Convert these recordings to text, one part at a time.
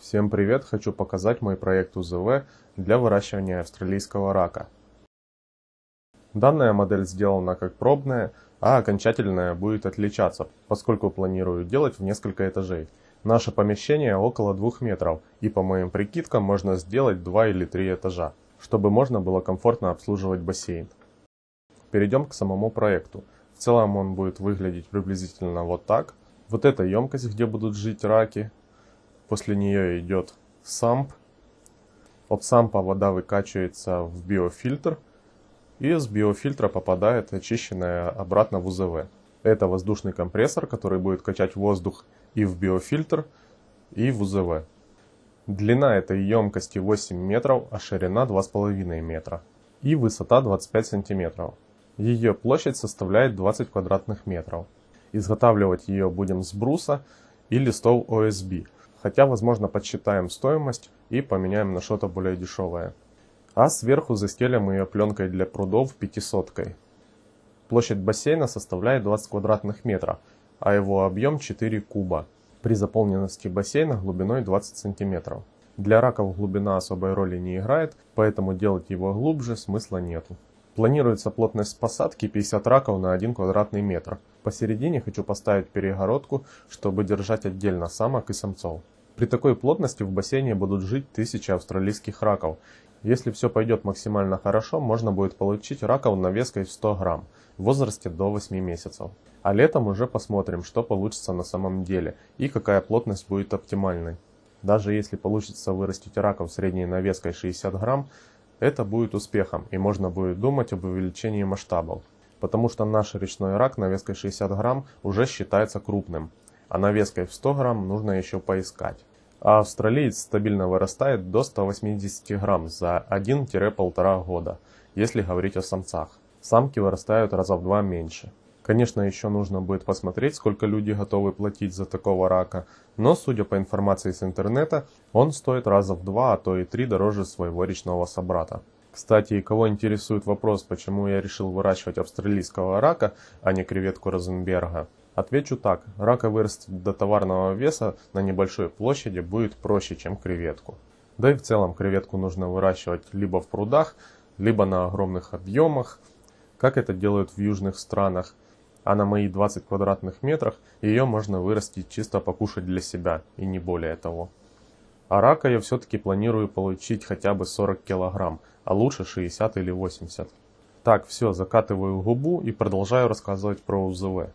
Всем привет! Хочу показать мой проект УЗВ для выращивания австралийского рака. Данная модель сделана как пробная, а окончательная будет отличаться, поскольку планирую делать в несколько этажей. Наше помещение около 2 метров, и по моим прикидкам можно сделать 2 или 3 этажа, чтобы можно было комфортно обслуживать бассейн. Перейдем к самому проекту. В целом он будет выглядеть приблизительно вот так. Вот эта емкость, где будут жить раки, После нее идет самп. От сампа вода выкачивается в биофильтр. И из биофильтра попадает очищенная обратно в УЗВ. Это воздушный компрессор, который будет качать воздух и в биофильтр, и в УЗВ. Длина этой емкости 8 метров, а ширина 2,5 метра. И высота 25 сантиметров. Ее площадь составляет 20 квадратных метров. Изготавливать ее будем с бруса и листов ОСБ – хотя, возможно, подсчитаем стоимость и поменяем на что-то более дешевое. А сверху застелим ее пленкой для прудов пятисоткой. Площадь бассейна составляет 20 квадратных метра, а его объем 4 куба, при заполненности бассейна глубиной 20 сантиметров. Для раков глубина особой роли не играет, поэтому делать его глубже смысла нет. Планируется плотность посадки 50 раков на 1 квадратный метр – Посередине хочу поставить перегородку, чтобы держать отдельно самок и самцов. При такой плотности в бассейне будут жить тысячи австралийских раков. Если все пойдет максимально хорошо, можно будет получить раков навеской в 100 грамм в возрасте до 8 месяцев. А летом уже посмотрим, что получится на самом деле и какая плотность будет оптимальной. Даже если получится вырастить раков средней навеской 60 грамм, это будет успехом и можно будет думать об увеличении масштабов потому что наш речной рак на навеской 60 грамм уже считается крупным, а на навеской в 100 грамм нужно еще поискать. А австралиец стабильно вырастает до 180 грамм за 1-1,5 года, если говорить о самцах. Самки вырастают раза в два меньше. Конечно, еще нужно будет посмотреть, сколько люди готовы платить за такого рака, но, судя по информации с интернета, он стоит раза в два, а то и три дороже своего речного собрата. Кстати, кого интересует вопрос, почему я решил выращивать австралийского рака, а не креветку Розенберга, отвечу так. Рака вырастить до товарного веса на небольшой площади будет проще, чем креветку. Да и в целом креветку нужно выращивать либо в прудах, либо на огромных объемах, как это делают в южных странах, а на мои 20 квадратных метрах ее можно вырастить чисто покушать для себя и не более того. А рака я все-таки планирую получить хотя бы 40 килограмм, а лучше 60 или 80. Так, все, закатываю губу и продолжаю рассказывать про УЗВ.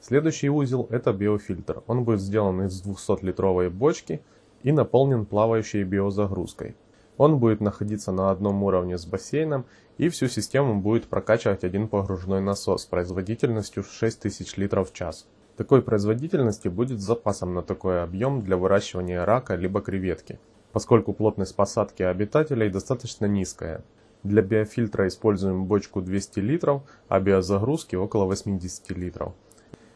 Следующий узел это биофильтр. Он будет сделан из 200-литровой бочки и наполнен плавающей биозагрузкой. Он будет находиться на одном уровне с бассейном и всю систему будет прокачивать один погружной насос с производительностью в 6000 литров в час. Такой производительности будет запасом на такой объем для выращивания рака либо креветки, поскольку плотность посадки обитателей достаточно низкая. Для биофильтра используем бочку 200 литров, а биозагрузки около 80 литров.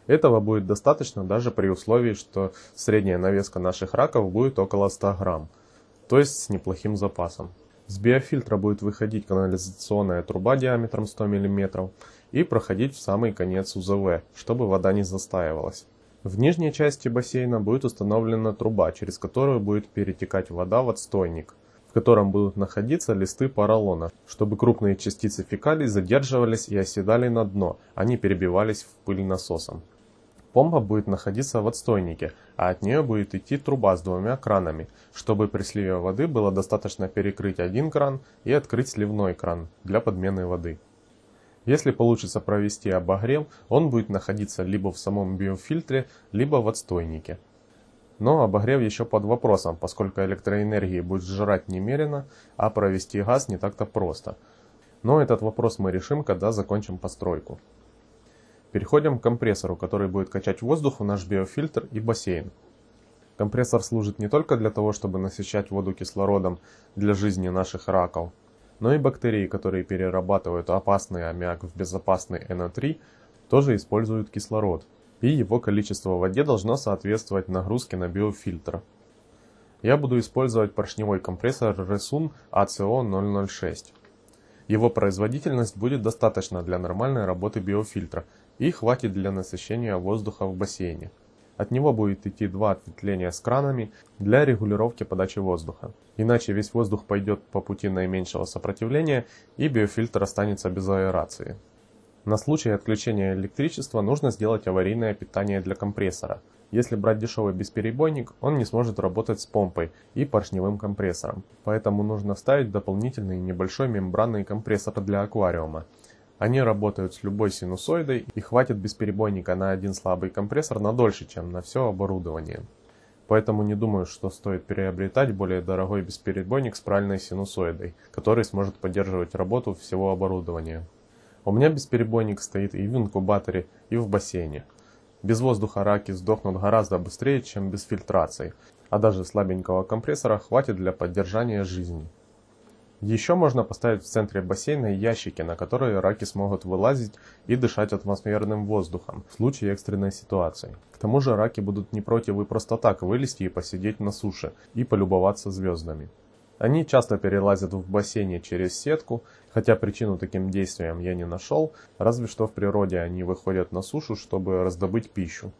Этого будет достаточно даже при условии, что средняя навеска наших раков будет около 100 грамм, то есть с неплохим запасом. С биофильтра будет выходить канализационная труба диаметром 100 миллиметров и проходить в самый конец УЗВ, чтобы вода не застаивалась. В нижней части бассейна будет установлена труба, через которую будет перетекать вода в отстойник, в котором будут находиться листы поролона, чтобы крупные частицы фекалий задерживались и оседали на дно, а не перебивались в пыль насосом. Помпа будет находиться в отстойнике, а от нее будет идти труба с двумя кранами, чтобы при сливе воды было достаточно перекрыть один кран и открыть сливной кран для подмены воды. Если получится провести обогрев, он будет находиться либо в самом биофильтре, либо в отстойнике. Но обогрев еще под вопросом, поскольку электроэнергии будет сжирать немерено, а провести газ не так-то просто. Но этот вопрос мы решим, когда закончим постройку. Переходим к компрессору, который будет качать воздух в наш биофильтр и бассейн. Компрессор служит не только для того, чтобы насыщать воду кислородом для жизни наших раков, но и бактерии, которые перерабатывают опасный аммиак в безопасный NO3, тоже используют кислород, и его количество в воде должно соответствовать нагрузке на биофильтр. Я буду использовать поршневой компрессор Resun ACO006. А его производительность будет достаточна для нормальной работы биофильтра и хватит для насыщения воздуха в бассейне. От него будет идти два ответвления с кранами для регулировки подачи воздуха. Иначе весь воздух пойдет по пути наименьшего сопротивления и биофильтр останется без аэрации. На случай отключения электричества нужно сделать аварийное питание для компрессора. Если брать дешевый бесперебойник, он не сможет работать с помпой и поршневым компрессором. Поэтому нужно вставить дополнительный небольшой мембранный компрессор для аквариума. Они работают с любой синусоидой и хватит бесперебойника на один слабый компрессор на дольше, чем на все оборудование. Поэтому не думаю, что стоит приобретать более дорогой бесперебойник с правильной синусоидой, который сможет поддерживать работу всего оборудования. У меня бесперебойник стоит и в инкубаторе, и в бассейне. Без воздуха раки сдохнут гораздо быстрее, чем без фильтрации, а даже слабенького компрессора хватит для поддержания жизни. Еще можно поставить в центре бассейна ящики, на которые раки смогут вылазить и дышать атмосферным воздухом в случае экстренной ситуации. К тому же раки будут не против и просто так вылезти и посидеть на суше и полюбоваться звездами. Они часто перелазят в бассейне через сетку, хотя причину таким действиям я не нашел, разве что в природе они выходят на сушу, чтобы раздобыть пищу.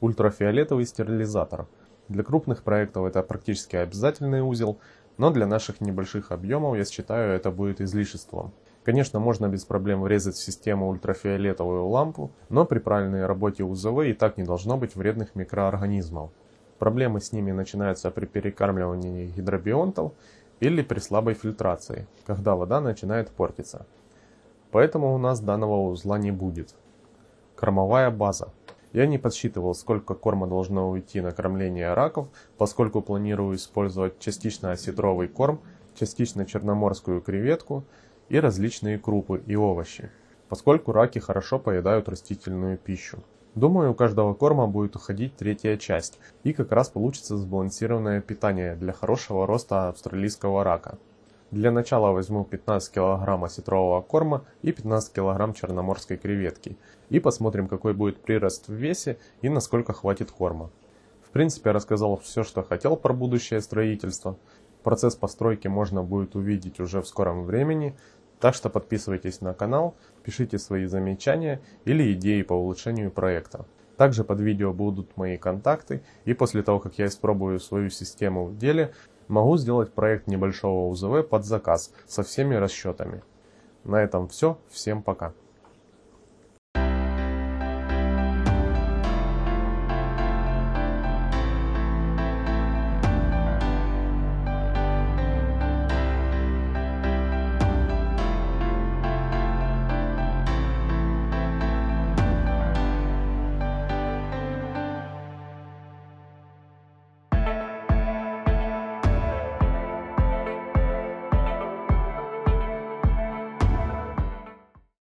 Ультрафиолетовый стерилизатор. Для крупных проектов это практически обязательный узел, но для наших небольших объемов я считаю это будет излишеством. Конечно, можно без проблем врезать в систему ультрафиолетовую лампу, но при правильной работе УЗВ и так не должно быть вредных микроорганизмов. Проблемы с ними начинаются при перекармливании гидробионтов или при слабой фильтрации, когда вода начинает портиться. Поэтому у нас данного узла не будет. Кормовая база. Я не подсчитывал, сколько корма должно уйти на кормление раков, поскольку планирую использовать частично осетровый корм, частично черноморскую креветку и различные крупы и овощи, поскольку раки хорошо поедают растительную пищу. Думаю, у каждого корма будет уходить третья часть, и как раз получится сбалансированное питание для хорошего роста австралийского рака. Для начала возьму 15 кг осетрового корма и 15 кг черноморской креветки. И посмотрим, какой будет прирост в весе и насколько хватит корма. В принципе, я рассказал все, что хотел про будущее строительство. Процесс постройки можно будет увидеть уже в скором времени, так что подписывайтесь на канал, пишите свои замечания или идеи по улучшению проекта. Также под видео будут мои контакты, и после того, как я испробую свою систему в деле, Могу сделать проект небольшого УЗВ под заказ со всеми расчетами. На этом все. Всем пока.